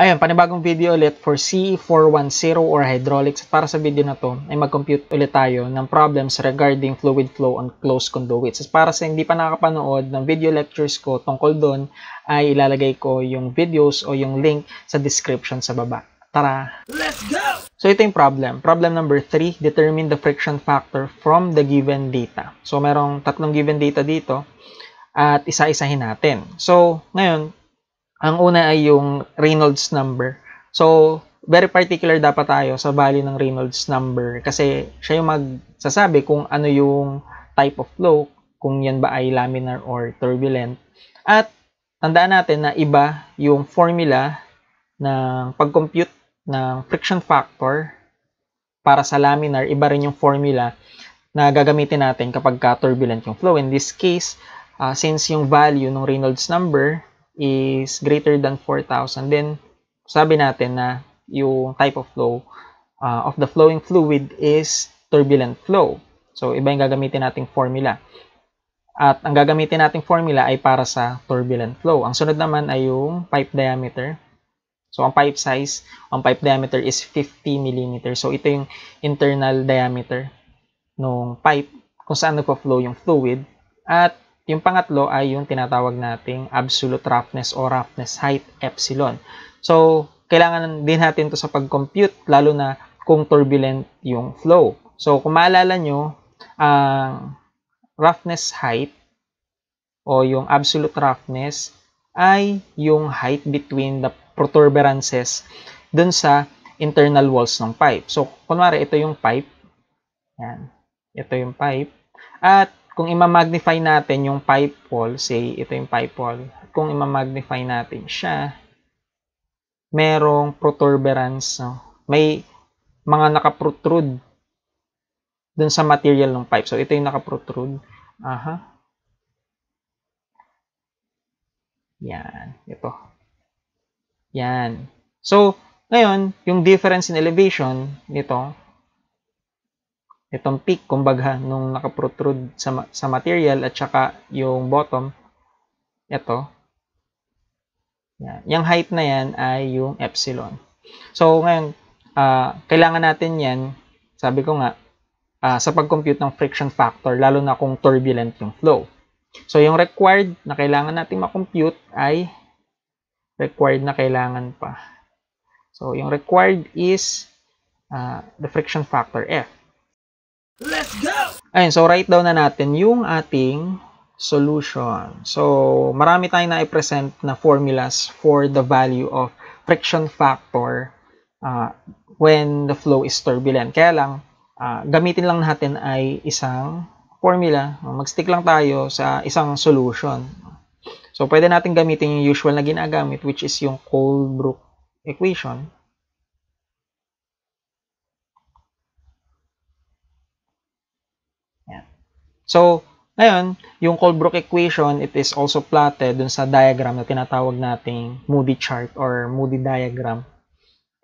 Ayan, panibagong video ulit for C410 or hydraulics. para sa video na to, ay mag-compute ulit tayo ng problems regarding fluid flow on closed conduits. At para sa hindi pa nakapanood ng video lectures ko tungkol doon, ay ilalagay ko yung videos o yung link sa description sa baba. Tara! Let's go! So ito yung problem. Problem number 3, determine the friction factor from the given data. So merong tatlong given data dito at isa-isahin natin. So ngayon, ang una ay yung Reynolds number. So, very particular dapat tayo sa value ng Reynolds number kasi siya yung magsasabi kung ano yung type of flow, kung yan ba ay laminar or turbulent. At tandaan natin na iba yung formula ng pag-compute ng friction factor para sa laminar, iba rin yung formula na gagamitin natin kapag ka turbulent yung flow. In this case, uh, since yung value ng Reynolds number is greater than 4,000, then sabi natin na yung type of flow uh, of the flowing fluid is turbulent flow. So, iba yung gagamitin nating formula. At ang gagamitin nating formula ay para sa turbulent flow. Ang sunod naman ay yung pipe diameter. So, ang pipe size, ang pipe diameter is 50 mm. So, ito yung internal diameter ng pipe kung saan nagpa-flow yung fluid. At yung pangatlo ay yung tinatawag nating absolute roughness o roughness height epsilon. So, kailangan din natin to sa pag-compute lalo na kung turbulent yung flow. So, kung maalala nyo, ang uh, roughness height o yung absolute roughness ay yung height between the protuberances dun sa internal walls ng pipe. So, kunwari, ito yung pipe. Yan. Ito yung pipe. At kung ima-magnify natin yung pipe wall, say, ito yung pipe wall, kung ima-magnify natin siya, merong protuberance. No? May mga nakaprotrude dun sa material ng pipe. So, ito yung nakaprotrude. Aha. Yan. Ito. Yan. So, ngayon, yung difference in elevation nito, itong peak, kumbaga, nung nakaprotrude sa, sa material at saka yung bottom, ito. Yan. Yung height na yan ay yung epsilon. So, ngayon, uh, kailangan natin yan, sabi ko nga, uh, sa pag-compute ng friction factor, lalo na kung turbulent yung flow. So, yung required na kailangan natin makompute ay required na kailangan pa. So, yung required is uh, the friction factor F. Let's go! Ayun, so write down na natin yung ating solution. So, marami tayong na-present na formulas for the value of friction factor uh, when the flow is turbulent. Kaya lang, uh, gamitin lang natin ay isang formula. Mag-stick lang tayo sa isang solution. So, pwede natin gamitin yung usual na ginagamit which is yung Colebrook equation. So, ngayon, yung Colebrook equation, it is also plotted dun sa diagram na tinatawag nating Moody chart or Moody diagram.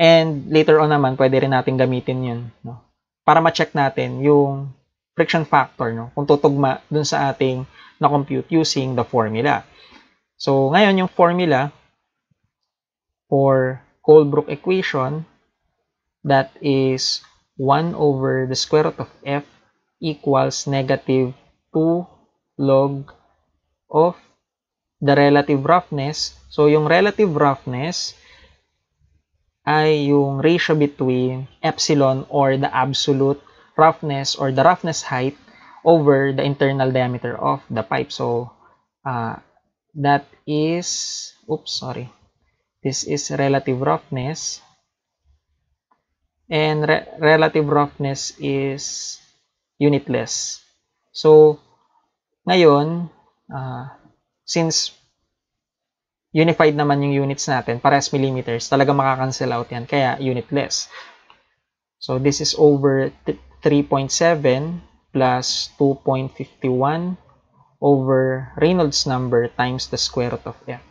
And later on naman, pwede rin natin gamitin yun. No? Para ma-check natin yung friction factor, no? kung tutugma dun sa ating na-compute using the formula. So, ngayon, yung formula for Colebrook equation, that is 1 over the square root of f equals negative 2 log of the relative roughness. So, yung relative roughness ay yung ratio between epsilon or the absolute roughness or the roughness height over the internal diameter of the pipe. So, uh, that is, oops, sorry. This is relative roughness. And re relative roughness is unitless. So, ngayon, uh, since unified naman yung units natin, parehas millimeters, talaga makakancel out yan, kaya unitless. So, this is over 3.7 plus 2.51 over Reynolds number times the square root of f.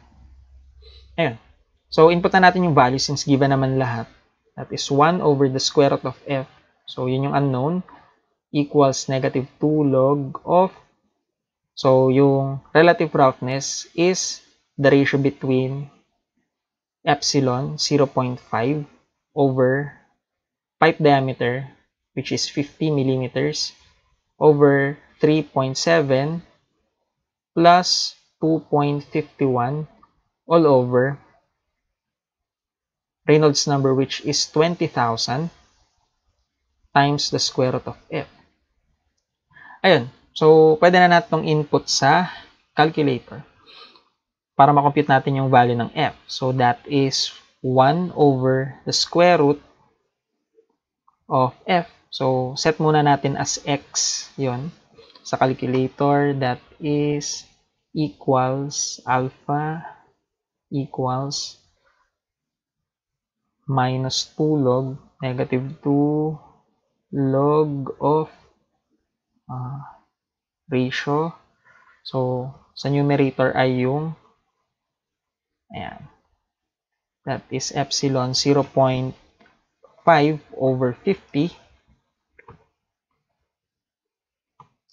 Ayan. So, input na natin yung value since given naman lahat. That is 1 over the square root of f. So, yun yung unknown. equals negative 2 log of so yung relative roughness is the ratio between epsilon 0.5 over pipe diameter which is 50 millimeters over 3.7 plus 2.51 all over Reynolds number which is 20,000 times the square root of f. Ayun. So, pwede na natin itong input sa calculator para makompute natin yung value ng f. So, that is 1 over the square root of f. So, set muna natin as x yon sa calculator that is equals alpha equals minus 2 log negative 2 log of uh, ratio. So, sa numerator ay yung ayan. That is epsilon 0.5 over 50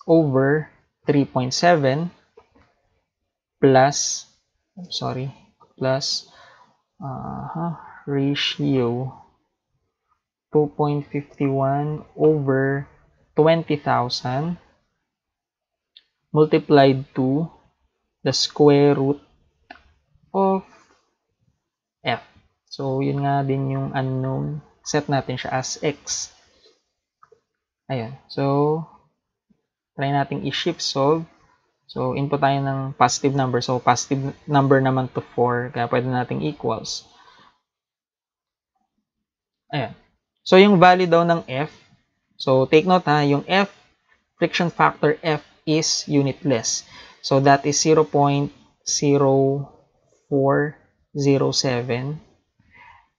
over 3.7 plus I'm sorry plus uh, ratio 2.51 over 20,000 multiplied to the square root of f. So, yun nga din yung unknown. Set natin siya as x. Ayan. So, try nating i-shift solve. So, input tayo ng positive number. So, positive number naman to 4. Kaya pwede nating equals. Ayan. So, yung value daw ng f So, take note ha, yung F, friction factor F is unitless. So, that is 0.0407.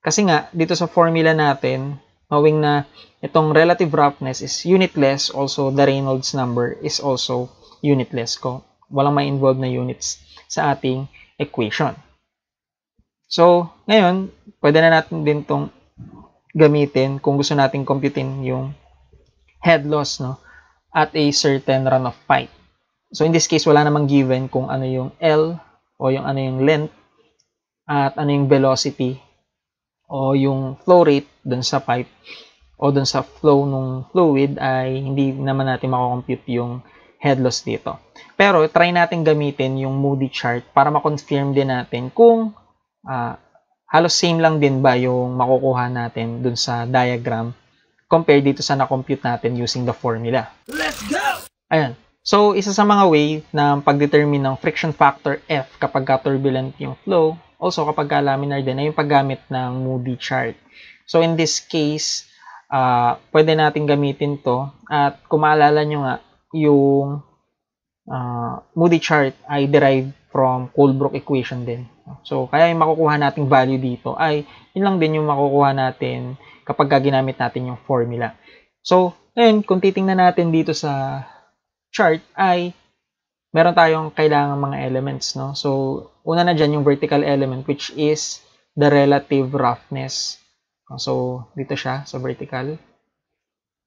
Kasi nga, dito sa formula natin, knowing na itong relative roughness is unitless, also the Reynolds number is also unitless. ko walang may involve na units sa ating equation. So, ngayon, pwede na natin din itong gamitin kung gusto nating computin yung head loss no at a certain run of pipe. So in this case wala namang given kung ano yung L o yung ano yung length at ano yung velocity o yung flow rate dun sa pipe o dun sa flow ng fluid ay hindi naman natin makocompute yung head loss dito. Pero try natin gamitin yung Moody chart para ma-confirm din natin kung uh, halos same lang din ba yung makukuha natin dun sa diagram compare dito sa na-compute natin using the formula. Let's go! Ayan. So, isa sa mga way ng pagdetermine ng friction factor F kapag ka turbulent yung flow, also kapag ka laminar din, ay yung paggamit ng Moody chart. So, in this case, uh, pwede natin gamitin to at kung maalala nyo nga, yung uh, Moody chart ay derived from Colebrook equation din. So, kaya yung makukuha nating value dito ay yun lang din yung makukuha natin kapag ginamit natin yung formula. So, ngayon, kung titingnan natin dito sa chart ay meron tayong kailangan mga elements. No? So, una na dyan yung vertical element which is the relative roughness. So, dito siya sa so vertical.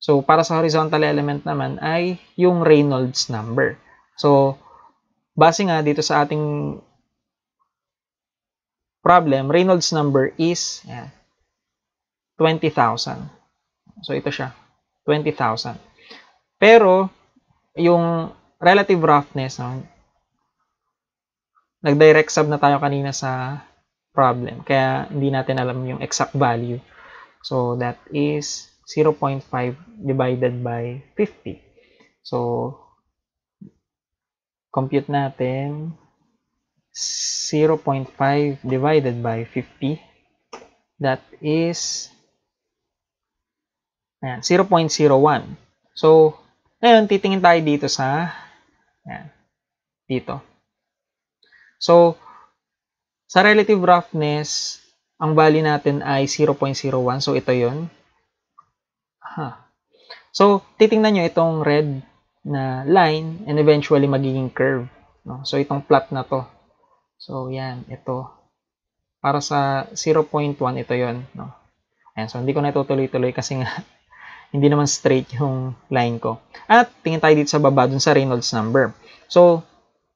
So, para sa horizontal element naman ay yung Reynolds number. So, Base nga dito sa ating problem, Reynolds number is 20,000. So ito siya, 20,000. Pero yung relative roughness, no, nag-direct sub na tayo kanina sa problem. Kaya hindi natin alam yung exact value. So that is 0.5 divided by 50. So compute natin 0.5 divided by 50 that is ayan, 0.01 so ngayon titingin tayo dito sa ayan, dito so sa relative roughness ang value natin ay 0.01 so ito yon ha so titingnan niyo itong red na line and eventually magiging curve. No? So, itong plot na to. So, yan. Ito. Para sa 0.1, ito yon No? Ayan. So, hindi ko na itutuloy-tuloy kasi nga hindi naman straight yung line ko. At tingin tayo dito sa baba dun sa Reynolds number. So,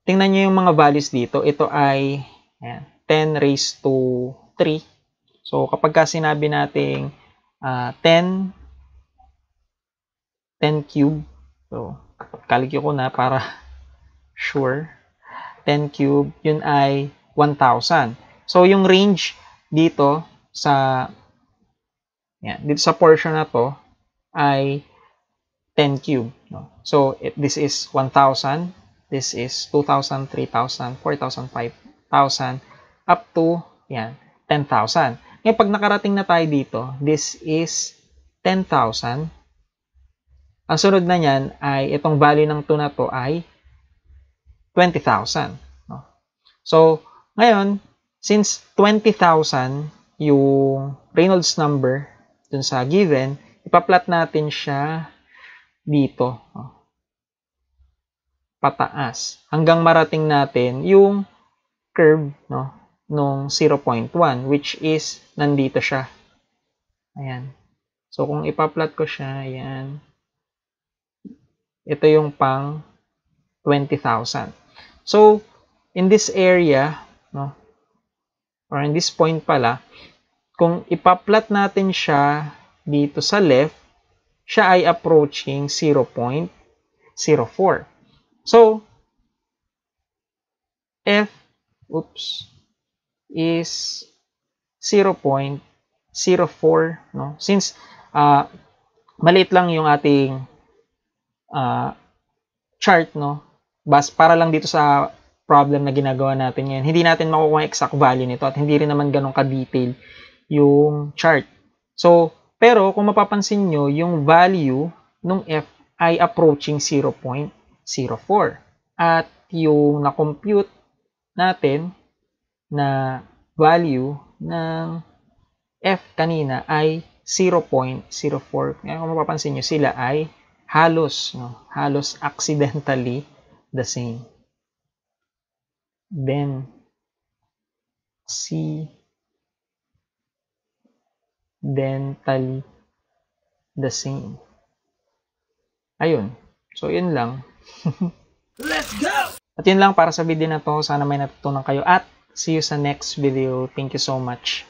tingnan nyo yung mga values dito. Ito ay ayan, 10 raised to 3. So, kapag ka sinabi nating uh, 10 10 cube. So, kaligyo ko na para sure. 10 cube, yun ay 1,000. So, yung range dito sa yan, dito sa portion na to ay 10 cube. No? So, it, this is 1,000, this is 2,000, 3,000, 4,000, 5,000, up to yan, 10,000. Ngayon, pag nakarating na tayo dito, this is 10,000 ang sunod na niyan ay itong value ng 2 na to ay 20,000. So, ngayon, since 20,000 yung Reynolds number dun sa given, ipaplot natin siya dito. Pataas. Hanggang marating natin yung curve no, nung 0.1 which is nandito siya. Ayan. So, kung ipaplot ko siya, ayan. Ito yung pang 20,000. So, in this area, no, or in this point pala, kung ipaplot natin siya dito sa left, siya ay approaching 0.04. So, F, oops, is 0.04, no? Since, uh, maliit lang yung ating uh, chart, no? Bas, para lang dito sa problem na ginagawa natin ngayon, hindi natin makukuha exact value nito at hindi rin naman ganun ka-detail yung chart. So, pero kung mapapansin nyo, yung value nung F ay approaching 0.04. At yung na-compute natin na value ng F kanina ay 0.04. Kaya kung mapapansin nyo, sila ay halos, no, halos accidentally the same. Then, C, dentally the same. Ayun. So, yun lang. Let's go! At yun lang para sa video na to. Sana may natutunan kayo at see you sa next video. Thank you so much.